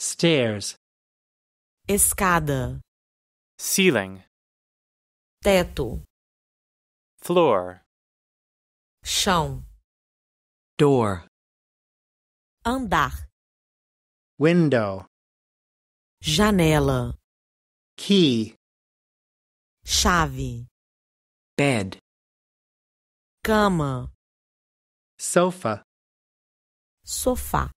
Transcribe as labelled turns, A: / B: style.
A: Stairs. Escada. Ceiling. Teto. Floor. Chão. Door. Andar. Window. Janela. Key. Chave. Bed. Cama. Sofa. Sofá.